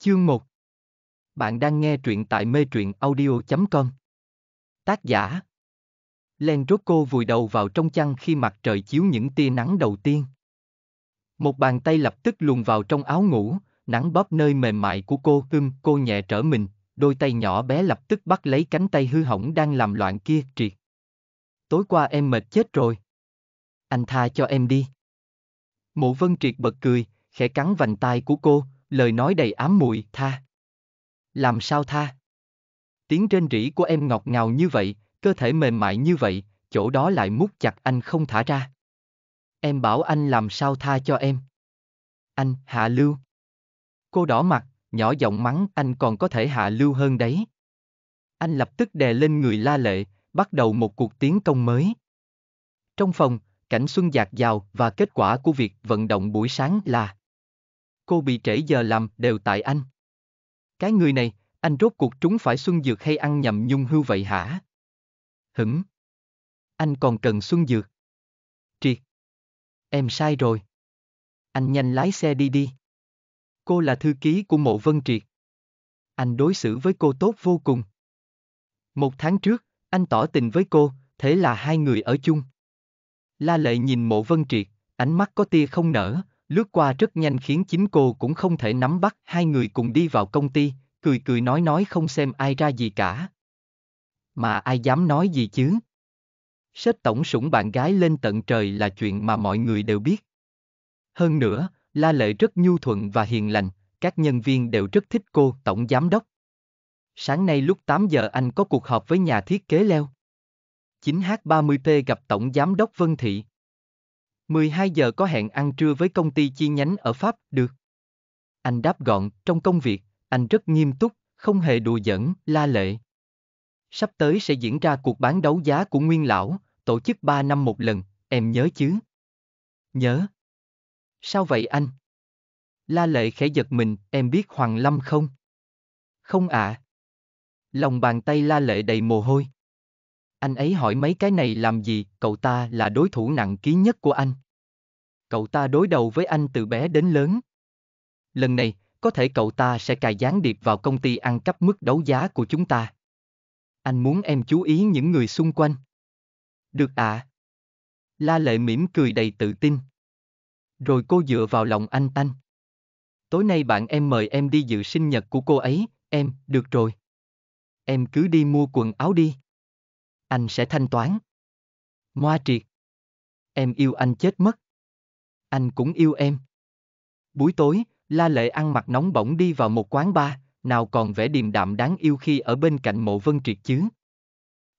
Chương 1 Bạn đang nghe truyện tại mê truyện audio.com Tác giả Len rốt cô vùi đầu vào trong chăn khi mặt trời chiếu những tia nắng đầu tiên. Một bàn tay lập tức luồn vào trong áo ngủ, nắng bóp nơi mềm mại của cô ưm cô nhẹ trở mình, đôi tay nhỏ bé lập tức bắt lấy cánh tay hư hỏng đang làm loạn kia triệt. Tối qua em mệt chết rồi. Anh tha cho em đi. Mộ vân triệt bật cười, khẽ cắn vành tai của cô, lời nói đầy ám muội, tha. Làm sao tha? Tiếng trên rỉ của em ngọt ngào như vậy, cơ thể mềm mại như vậy, chỗ đó lại mút chặt anh không thả ra. Em bảo anh làm sao tha cho em. Anh, hạ lưu. Cô đỏ mặt, nhỏ giọng mắng anh còn có thể hạ lưu hơn đấy. Anh lập tức đè lên người la lệ, bắt đầu một cuộc tiến công mới. Trong phòng, cảnh xuân dạt dào và kết quả của việc vận động buổi sáng là cô bị trễ giờ làm đều tại anh. Cái người này, anh rốt cuộc trúng phải Xuân Dược hay ăn nhầm nhung hưu vậy hả? Hửng. Anh còn cần Xuân Dược. Triệt. Em sai rồi. Anh nhanh lái xe đi đi. Cô là thư ký của mộ vân triệt. Anh đối xử với cô tốt vô cùng. Một tháng trước, anh tỏ tình với cô, thế là hai người ở chung. La lệ nhìn mộ vân triệt, ánh mắt có tia không nở, lướt qua rất nhanh khiến chính cô cũng không thể nắm bắt hai người cùng đi vào công ty, cười cười nói nói không xem ai ra gì cả. Mà ai dám nói gì chứ? Sếp tổng sủng bạn gái lên tận trời là chuyện mà mọi người đều biết. Hơn nữa, La Lệ rất nhu thuận và hiền lành, các nhân viên đều rất thích cô, tổng giám đốc. Sáng nay lúc 8 giờ anh có cuộc họp với nhà thiết kế Leo. 9H30P gặp tổng giám đốc Vân Thị. 12 giờ có hẹn ăn trưa với công ty chi nhánh ở Pháp, được. Anh đáp gọn, trong công việc, anh rất nghiêm túc, không hề đùa giỡn, la lệ. Sắp tới sẽ diễn ra cuộc bán đấu giá của Nguyên Lão, tổ chức 3 năm một lần, em nhớ chứ? Nhớ. Sao vậy anh? La lệ khẽ giật mình, em biết Hoàng Lâm không? Không ạ. À. Lòng bàn tay la lệ đầy mồ hôi. Anh ấy hỏi mấy cái này làm gì, cậu ta là đối thủ nặng ký nhất của anh cậu ta đối đầu với anh từ bé đến lớn. Lần này, có thể cậu ta sẽ cài gián điệp vào công ty ăn cắp mức đấu giá của chúng ta. Anh muốn em chú ý những người xung quanh. Được ạ. À? La lệ mỉm cười đầy tự tin. Rồi cô dựa vào lòng anh anh. Tối nay bạn em mời em đi dự sinh nhật của cô ấy, em, được rồi. Em cứ đi mua quần áo đi. Anh sẽ thanh toán. Moa triệt. Em yêu anh chết mất anh cũng yêu em. Buổi tối, La Lệ ăn mặc nóng bỏng đi vào một quán bar, nào còn vẻ điềm đạm đáng yêu khi ở bên cạnh mộ vân triệt chứ.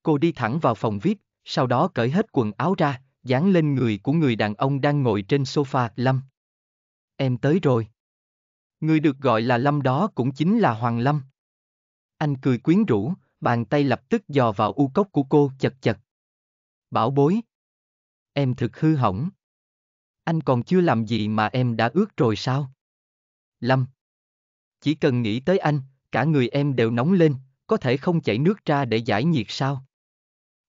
Cô đi thẳng vào phòng VIP, sau đó cởi hết quần áo ra, dán lên người của người đàn ông đang ngồi trên sofa Lâm. Em tới rồi. Người được gọi là Lâm đó cũng chính là Hoàng Lâm. Anh cười quyến rũ, bàn tay lập tức dò vào u cốc của cô chật chật. Bảo bối. Em thực hư hỏng. Anh còn chưa làm gì mà em đã ước rồi sao? Lâm. Chỉ cần nghĩ tới anh, cả người em đều nóng lên, có thể không chảy nước ra để giải nhiệt sao?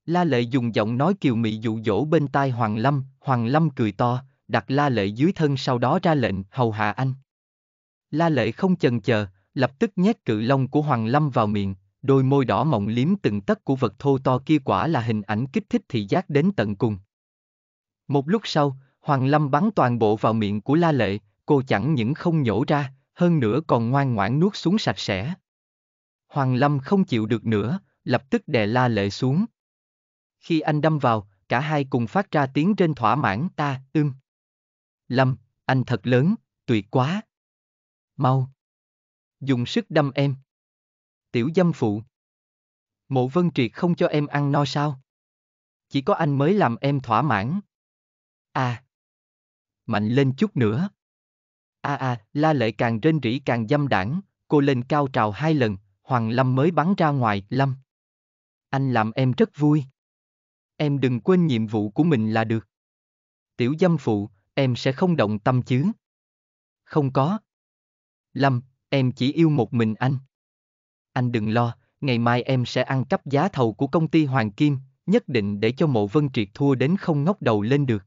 La Lệ dùng giọng nói kiều mị dụ dỗ bên tai Hoàng Lâm, Hoàng Lâm cười to, đặt La Lệ dưới thân sau đó ra lệnh hầu hạ anh. La Lệ không chần chờ, lập tức nhét cự lông của Hoàng Lâm vào miệng, đôi môi đỏ mọng liếm từng tấc của vật thô to kia quả là hình ảnh kích thích thị giác đến tận cùng. Một lúc sau, Hoàng Lâm bắn toàn bộ vào miệng của La Lệ, cô chẳng những không nhổ ra, hơn nữa còn ngoan ngoãn nuốt xuống sạch sẽ. Hoàng Lâm không chịu được nữa, lập tức đè La Lệ xuống. Khi anh đâm vào, cả hai cùng phát ra tiếng trên thỏa mãn ta, ưm. Lâm, anh thật lớn, tuyệt quá. Mau. Dùng sức đâm em. Tiểu dâm phụ. Mộ Vân Triệt không cho em ăn no sao? Chỉ có anh mới làm em thỏa mãn. À mạnh lên chút nữa. À à, la lệ càng rên rỉ càng dâm đảng, cô lên cao trào hai lần, Hoàng Lâm mới bắn ra ngoài, Lâm. Anh làm em rất vui. Em đừng quên nhiệm vụ của mình là được. Tiểu dâm phụ, em sẽ không động tâm chứ. Không có. Lâm, em chỉ yêu một mình anh. Anh đừng lo, ngày mai em sẽ ăn cắp giá thầu của công ty Hoàng Kim, nhất định để cho mộ vân triệt thua đến không ngóc đầu lên được.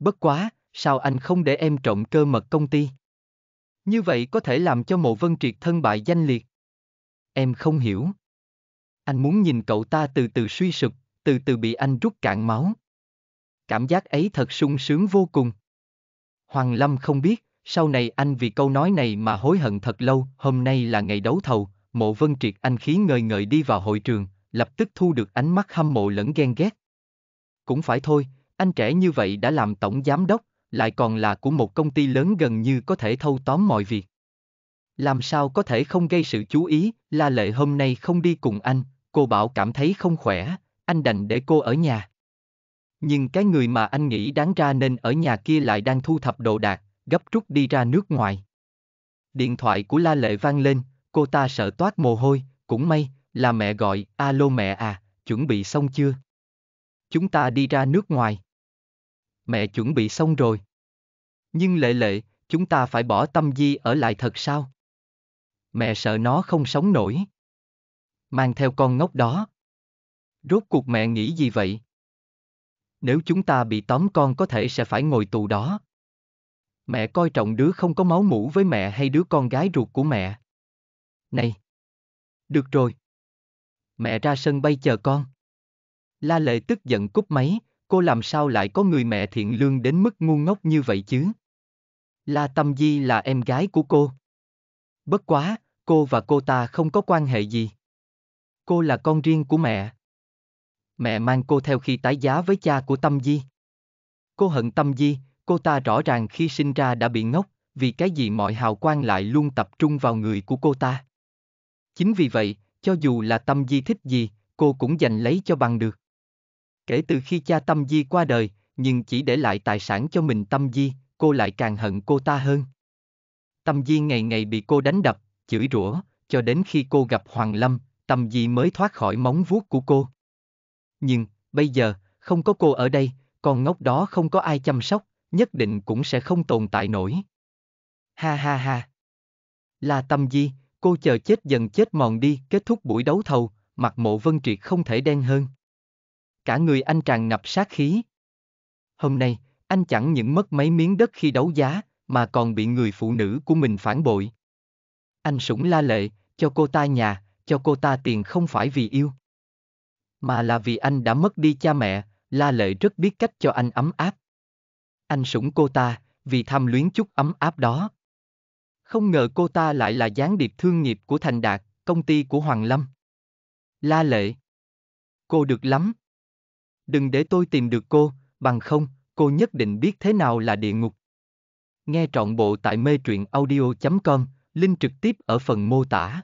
Bất quá, sao anh không để em trộm cơ mật công ty? Như vậy có thể làm cho mộ vân triệt thân bại danh liệt. Em không hiểu. Anh muốn nhìn cậu ta từ từ suy sụp, từ từ bị anh rút cạn máu. Cảm giác ấy thật sung sướng vô cùng. Hoàng Lâm không biết, sau này anh vì câu nói này mà hối hận thật lâu, hôm nay là ngày đấu thầu, mộ vân triệt anh khí ngời ngời đi vào hội trường, lập tức thu được ánh mắt hâm mộ lẫn ghen ghét. Cũng phải thôi, anh trẻ như vậy đã làm tổng giám đốc, lại còn là của một công ty lớn gần như có thể thâu tóm mọi việc. Làm sao có thể không gây sự chú ý, La Lệ hôm nay không đi cùng anh, cô bảo cảm thấy không khỏe, anh đành để cô ở nhà. Nhưng cái người mà anh nghĩ đáng ra nên ở nhà kia lại đang thu thập đồ đạc, gấp rút đi ra nước ngoài. Điện thoại của La Lệ vang lên, cô ta sợ toát mồ hôi, cũng may, là mẹ gọi, alo mẹ à, chuẩn bị xong chưa? Chúng ta đi ra nước ngoài mẹ chuẩn bị xong rồi. Nhưng lệ lệ, chúng ta phải bỏ tâm di ở lại thật sao? Mẹ sợ nó không sống nổi. Mang theo con ngốc đó. Rốt cuộc mẹ nghĩ gì vậy? Nếu chúng ta bị tóm con có thể sẽ phải ngồi tù đó. Mẹ coi trọng đứa không có máu mũ với mẹ hay đứa con gái ruột của mẹ. Này! Được rồi. Mẹ ra sân bay chờ con. La Lệ tức giận cúp máy, cô làm sao lại có người mẹ thiện lương đến mức ngu ngốc như vậy chứ? La Tâm Di là em gái của cô. Bất quá, cô và cô ta không có quan hệ gì. Cô là con riêng của mẹ. Mẹ mang cô theo khi tái giá với cha của Tâm Di. Cô hận Tâm Di, cô ta rõ ràng khi sinh ra đã bị ngốc, vì cái gì mọi hào quang lại luôn tập trung vào người của cô ta. Chính vì vậy, cho dù là Tâm Di thích gì, cô cũng giành lấy cho bằng được. Kể từ khi cha Tâm Di qua đời, nhưng chỉ để lại tài sản cho mình Tâm Di, cô lại càng hận cô ta hơn. Tâm Di ngày ngày bị cô đánh đập, chửi rủa, cho đến khi cô gặp Hoàng Lâm, Tâm Di mới thoát khỏi móng vuốt của cô. Nhưng, bây giờ, không có cô ở đây, con ngốc đó không có ai chăm sóc, nhất định cũng sẽ không tồn tại nổi. Ha ha ha. Là Tâm Di, cô chờ chết dần chết mòn đi, kết thúc buổi đấu thầu, mặt mộ Vân Triệt không thể đen hơn cả người anh tràn ngập sát khí. Hôm nay, anh chẳng những mất mấy miếng đất khi đấu giá, mà còn bị người phụ nữ của mình phản bội. Anh sủng la lệ, cho cô ta nhà, cho cô ta tiền không phải vì yêu. Mà là vì anh đã mất đi cha mẹ, la lệ rất biết cách cho anh ấm áp. Anh sủng cô ta, vì tham luyến chút ấm áp đó. Không ngờ cô ta lại là gián điệp thương nghiệp của Thành Đạt, công ty của Hoàng Lâm. La lệ. Cô được lắm đừng để tôi tìm được cô, bằng không, cô nhất định biết thế nào là địa ngục. Nghe trọn bộ tại mê truyện audio.com, link trực tiếp ở phần mô tả.